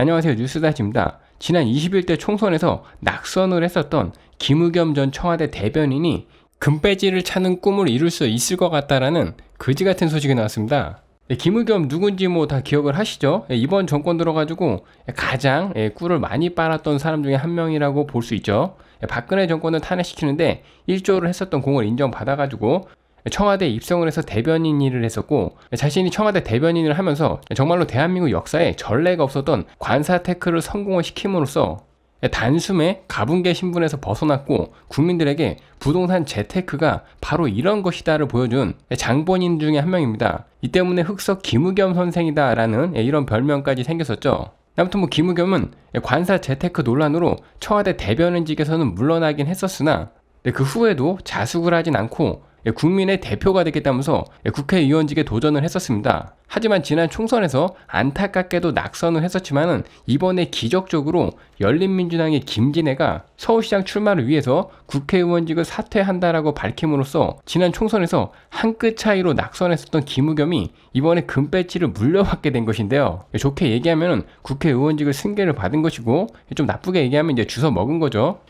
안녕하세요. 뉴스다지입니다. 지난 21대 총선에서 낙선을 했었던 김우겸 전 청와대 대변인이 금배지를 차는 꿈을 이룰 수 있을 것 같다라는 거지 같은 소식이 나왔습니다. 네, 김우겸 누군지 뭐 다 기억을 하시죠? 네, 이번 정권 들어가지고 가장 예, 꿀을 많이 빨았던 사람 중에 한 명이라고 볼 수 있죠. 네, 박근혜 정권을 탄핵시키는데 1조를 했었던 공을 인정받아가지고 청와대에 입성을 해서 대변인 일을 했었고 자신이 청와대 대변인을 하면서 정말로 대한민국 역사에 전례가 없었던 관사 테크를 성공을 시킴으로써 단숨에 가분계 신분에서 벗어났고 국민들에게 부동산 재테크가 바로 이런 것이다를 보여준 장본인 중에 한 명입니다. 이 때문에 흑석 김우겸 선생이다라는 이런 별명까지 생겼었죠. 아무튼 뭐 김우겸은 관사 재테크 논란으로 청와대 대변인직에서는 물러나긴 했었으나 네, 그 후에도 자숙을 하진 않고 예, 국민의 대표가 되겠다면서 예, 국회의원직에 도전을 했었습니다. 하지만 지난 총선에서 안타깝게도 낙선을 했었지만 이번에 기적적으로 열린민주당의 김진애가 서울시장 출마를 위해서 국회의원직을 사퇴한다라고 밝힘으로써 지난 총선에서 한 끗 차이로 낙선했었던 김우겸이 이번에 금배치를 물려받게 된 것인데요. 예, 좋게 얘기하면 국회의원직을 승계를 받은 것이고 좀 나쁘게 얘기하면 이제 주워 먹은 거죠.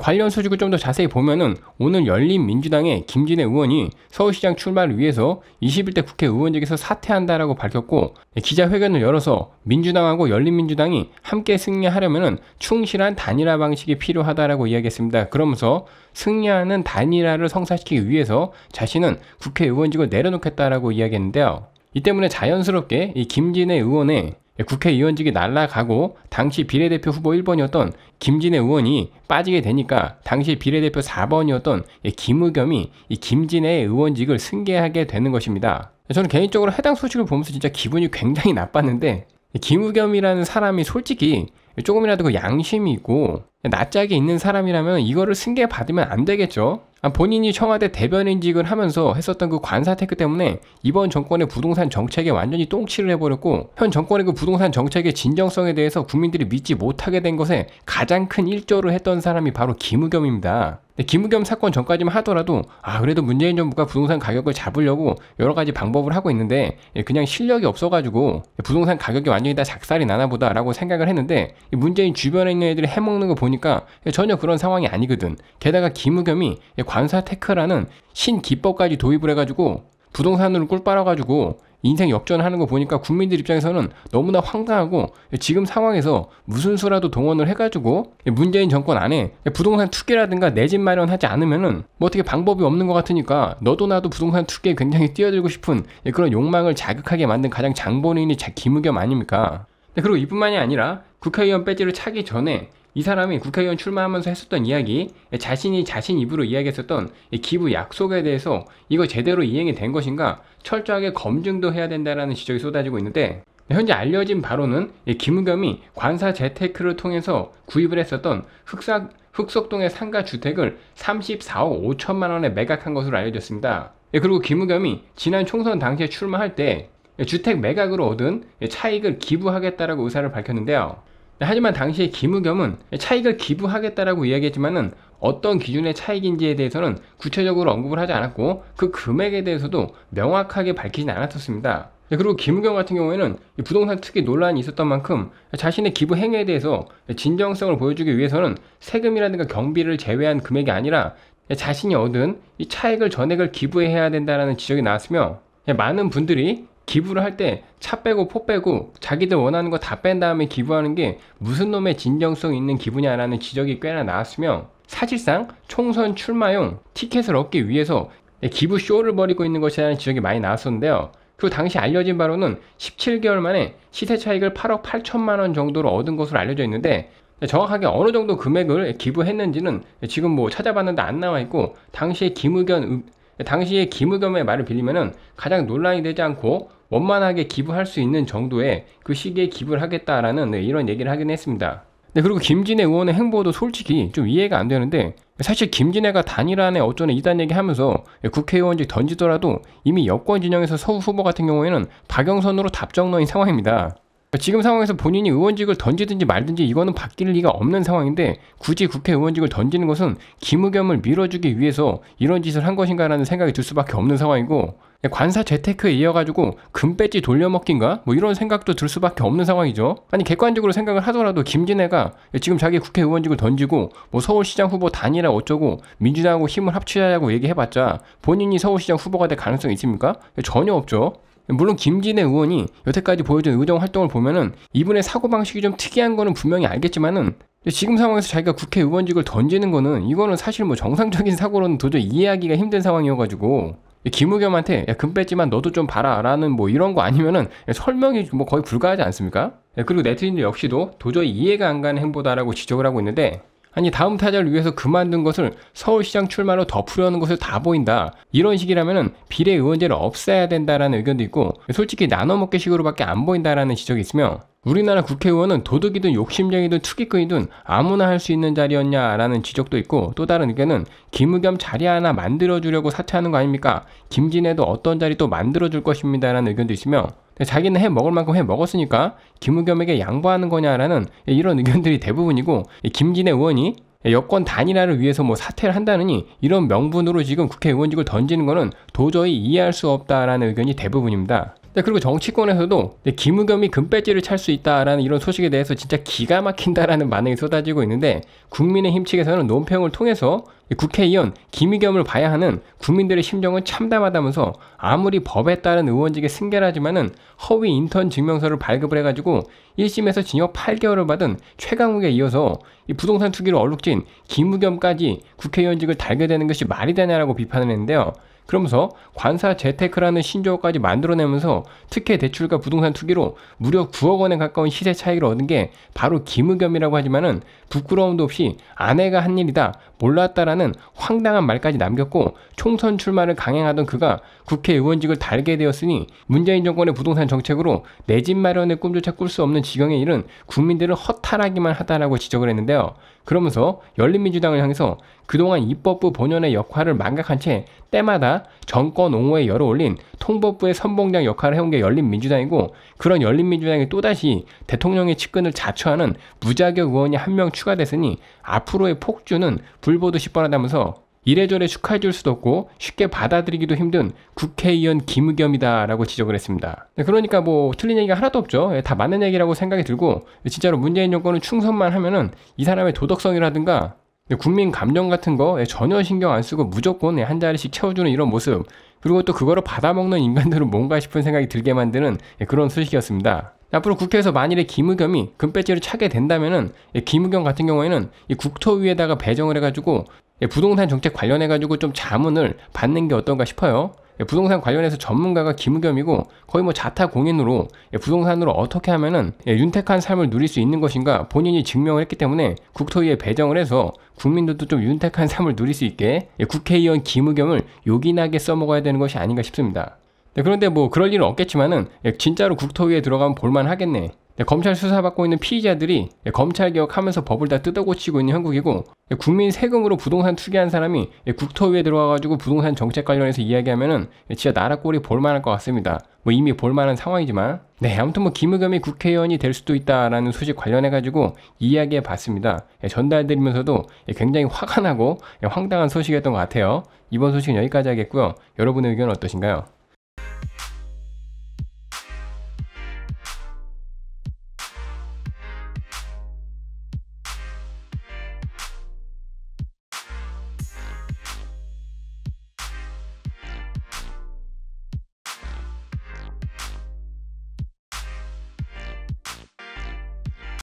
관련 소식을 좀 더 자세히 보면은 오늘 열린 민주당의 김진애 의원이 서울시장 출마를 위해서 21대 국회 의원직에서 사퇴한다라고 밝혔고 기자회견을 열어서 민주당하고 열린민주당이 함께 승리하려면은 충실한 단일화 방식이 필요하다라고 이야기했습니다. 그러면서 승리하는 단일화를 성사시키기 위해서 자신은 국회의원직을 내려놓겠다라고 이야기했는데요. 이 때문에 자연스럽게 이 김진애 의원의 예, 국회의원직이 날라가고 당시 비례대표 후보 1번이었던 김진애 의원이 빠지게 되니까 당시 비례대표 4번이었던 예, 김우겸이 김진애 의원직을 승계하게 되는 것입니다. 예, 저는 개인적으로 해당 소식을 보면서 진짜 기분이 굉장히 나빴는데 김우겸이라는 사람이 솔직히 조금이라도 그 양심이 있고 낯짝이 있는 사람이라면 이거를 승계받으면 안 되겠죠. 아, 본인이 청와대 대변인직을 하면서 했었던 그 관사 테크 때문에 이번 정권의 부동산 정책에 완전히 똥칠을 해버렸고 현 정권의 그 부동산 정책의 진정성에 대해서 국민들이 믿지 못하게 된 것에 가장 큰 일조를 했던 사람이 바로 김우겸입니다. 김우겸 사건 전까지만 하더라도 아 그래도 문재인 정부가 부동산 가격을 잡으려고 여러 가지 방법을 하고 있는데 예, 그냥 실력이 없어가지고 부동산 가격이 완전히 다 작살이 나나 보다라고 생각을 했는데 문재인 주변에 있는 애들이 해먹는 거 보니 보니까 전혀 그런 상황이 아니거든. 게다가 김우겸이 관사 테크라는 신기법까지 도입을 해가지고 부동산으로 꿀 빨아가지고 인생 역전하는 거 보니까 국민들 입장에서는 너무나 황당하고 지금 상황에서 무슨 수라도 동원을 해가지고 문재인 정권 안에 부동산 투기라든가 내 집 마련하지 않으면은 뭐 어떻게 방법이 없는 것 같으니까 너도 나도 부동산 투기에 굉장히 뛰어들고 싶은 그런 욕망을 자극하게 만든 가장 장본인이 김우겸 아닙니까? 그리고 이뿐만이 아니라 국회의원 배지를 차기 전에 이 사람이 국회의원 출마하면서 했었던 이야기 자신이 자신 입으로 이야기했었던 기부 약속에 대해서 이거 제대로 이행이 된 것인가 철저하게 검증도 해야 된다는 지적이 쏟아지고 있는데 현재 알려진 바로는 김우겸이 관사 재테크를 통해서 구입을 했었던 흑사, 흑석동의 상가 주택을 34억 5천만 원에 매각한 것으로 알려졌습니다. 예, 그리고 김우겸이 지난 총선 당시에 출마할 때 주택 매각으로 얻은 차익을 기부하겠다라고 의사를 밝혔는데요. 네, 하지만 당시에 김우겸은 차익을 기부하겠다라고 이야기했지만은 어떤 기준의 차익인지에 대해서는 구체적으로 언급을 하지 않았고 그 금액에 대해서도 명확하게 밝히진 않았었습니다. 네, 그리고 김우겸 같은 경우에는 부동산 특히 논란이 있었던 만큼 자신의 기부 행위에 대해서 진정성을 보여주기 위해서는 세금이라든가 경비를 제외한 금액이 아니라 자신이 얻은 이차익을 전액을 기부해야 된다는 지적이 나왔으며 네, 많은 분들이 기부를 할 때 차 빼고 포 빼고 자기들 원하는 거 다 뺀 다음에 기부하는 게 무슨 놈의 진정성 있는 기부냐라는 지적이 꽤나 나왔으며 사실상 총선 출마용 티켓을 얻기 위해서 기부 쇼를 벌이고 있는 것이라는 지적이 많이 나왔었는데요. 그 당시 알려진 바로는 17개월 만에 시세 차익을 8억 8천만 원 정도로 얻은 것으로 알려져 있는데 정확하게 어느 정도 금액을 기부했는지는 지금 뭐 찾아봤는데 안 나와 있고 당시에 김의겸 당시에 김의겸의 말을 빌리면은 가장 논란이 되지 않고 원만하게 기부할 수 있는 정도의 그 시기에 기부를 하겠다라는 네, 이런 얘기를 하긴 했습니다. 네, 그리고 김진애 의원의 행보도 솔직히 좀 이해가 안 되는데 사실 김진애가 단일안에 어쩌네 이단 얘기하면서 국회의원직 던지더라도 이미 여권 진영에서 서우 후보 같은 경우에는 박영선으로 답정너인 상황입니다. 그러니까 지금 상황에서 본인이 의원직을 던지든지 말든지 이거는 바뀔 리가 없는 상황인데 굳이 국회의원직을 던지는 것은 김우겸을 밀어주기 위해서 이런 짓을 한 것인가라는 생각이 들 수밖에 없는 상황이고 관사 재테크에 이어가지고 금배지 돌려먹긴가? 뭐 이런 생각도 들 수밖에 없는 상황이죠. 아니 객관적으로 생각을 하더라도 김진애가 지금 자기 국회의원직을 던지고 뭐 서울시장 후보 단일화 어쩌고 민주당하고 힘을 합치자고 얘기해봤자 본인이 서울시장 후보가 될 가능성이 있습니까? 전혀 없죠. 물론 김진애 의원이 여태까지 보여준 의정 활동을 보면은 이분의 사고방식이 좀 특이한 거는 분명히 알겠지만은 지금 상황에서 자기가 국회의원직을 던지는 거는 이거는 사실 뭐 정상적인 사고로는 도저히 이해하기가 힘든 상황이어가지고 김우겸한테 야, 금 뺐지만 너도 좀 봐라 라는 뭐 이런 거 아니면은 설명이 뭐 거의 불가하지 않습니까? 그리고 네티즌 역시도 도저히 이해가 안 가는 행보다라고 지적을 하고 있는데 아니 다음 타자를 위해서 그만둔 것을 서울시장 출마로 덮으려는 것을 다 보인다. 이런 식이라면은 비례의원제를 없애야 된다라는 의견도 있고 솔직히 나눠먹기 식으로밖에 안 보인다라는 지적이 있으며 우리나라 국회의원은 도둑이든 욕심쟁이든 투기꾼이든 아무나 할 수 있는 자리였냐라는 지적도 있고 또 다른 의견은 김우겸 자리 하나 만들어주려고 사퇴하는 거 아닙니까? 김진애도 어떤 자리 또 만들어줄 것입니다라는 의견도 있으며 자기는 해 먹을 만큼 해 먹었으니까 김우겸에게 양보하는 거냐라는 이런 의견들이 대부분이고 김진애 의원이 여권 단일화를 위해서 뭐 사퇴를 한다느니 이런 명분으로 지금 국회의원직을 던지는 것은 도저히 이해할 수 없다라는 의견이 대부분입니다. 그리고 정치권에서도 김우겸이 금배지를 찰 수 있다라는 이런 소식에 대해서 진짜 기가 막힌다라는 반응이 쏟아지고 있는데 국민의힘 측에서는 논평을 통해서 국회의원 김의겸을 봐야 하는 국민들의 심정은 참담하다면서 아무리 법에 따른 의원직의 승계라지만은 허위 인턴 증명서를 발급을 해가지고 1심에서 징역 8개월을 받은 최강욱에 이어서 이 부동산 투기로 얼룩진 김의겸까지 국회의원직을 달게 되는 것이 말이 되냐라고 비판을 했는데요. 그러면서 관사 재테크라는 신조어까지 만들어내면서 특혜 대출과 부동산 투기로 무려 9억 원에 가까운 시세 차익을 얻은 게 바로 김의겸이라고 하지만은 부끄러움도 없이 아내가 한 일이다 올랐다라는 황당한 말까지 남겼고 총선 출마를 강행하던 그가 국회의원직을 달게 되었으니 문재인 정권의 부동산 정책으로 내 집 마련의 꿈조차 꿀 수 없는 지경에 이른 국민들을 허탈하기만 하다라고 지적을 했는데요. 그러면서 열린민주당을 향해서 그동안 입법부 본연의 역할을 망각한 채 때마다 정권 옹호에 열어올린 통법부의 선봉장 역할을 해온 게 열린민주당이고 그런 열린민주당이 또다시 대통령의 측근을 자처하는 무자격 의원이 한 명 추가됐으니 앞으로의 폭주는 불보듯 이뻔하다면서 이래저래 축하해줄 수도 없고 쉽게 받아들이기도 힘든 국회의원 김의겸이다라고 지적을 했습니다. 네, 그러니까 뭐 틀린 얘기가 하나도 없죠. 예, 다 맞는 얘기라고 생각이 들고 진짜로 문재인 정권은 충성만 하면은 이 사람의 도덕성이라든가 네, 국민 감정 같은 거 예, 전혀 신경 안 쓰고 무조건 예, 한 자리씩 채워주는 이런 모습 그리고 또 그거를 받아먹는 인간들은 뭔가 싶은 생각이 들게 만드는 그런 소식이었습니다. 앞으로 국회에서 만일에 김우겸이 금배지를 차게 된다면은 예, 김우겸 같은 경우에는 국토위에다가 배정을 해가지고 예, 부동산 정책 관련해가지고 좀 자문을 받는 게 어떤가 싶어요. 예, 부동산 관련해서 전문가가 김우겸이고 거의 뭐 자타 공인으로 부동산으로 어떻게 하면은 윤택한 삶을 누릴 수 있는 것인가 본인이 증명을 했기 때문에 국토위에 배정을 해서 국민들도 좀 윤택한 삶을 누릴 수 있게 국회의원 김우겸을 요긴하게 써먹어야 되는 것이 아닌가 싶습니다. 네, 그런데 뭐 그럴 일은 없겠지만은 예, 진짜로 국토위에 들어가면 볼만 하겠네. 네, 검찰 수사받고 있는 피의자들이 네, 검찰 개혁하면서 법을 다 뜯어고치고 있는 한국이고 네, 예, 국민 세금으로 부동산 투기한 사람이 국토위에 들어와가지고 부동산 정책 관련해서 이야기하면은 진짜 나라 꼴이 볼만할 것 같습니다. 뭐 이미 볼만한 상황이지만 네 아무튼 뭐 김의겸이 국회의원이 될 수도 있다라는 소식 관련해가지고 이야기해 봤습니다. 예, 전달드리면서도 예, 굉장히 화가 나고 예, 황당한 소식이었던 것 같아요. 이번 소식은 여기까지 하겠고요. 여러분의 의견은 어떠신가요?